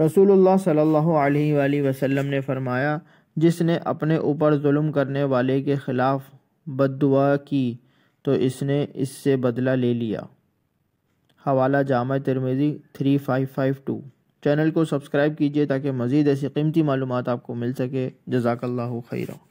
रसूलुल्लाह सल्लल्लाहु अलैहि वसल्लम ने फरमाया जिसने अपने ऊपर जुल्म करने वाले के ख़िलाफ़ बददुआ की तो इसने इससे बदला ले लिया हवाला जामा तिरमेज़ी three five five two channel को सब्सक्राइब कीजिए ताकि मज़ीद ऐसी कीमती मालूम आपको मिल सके जजाकल्ला खैरा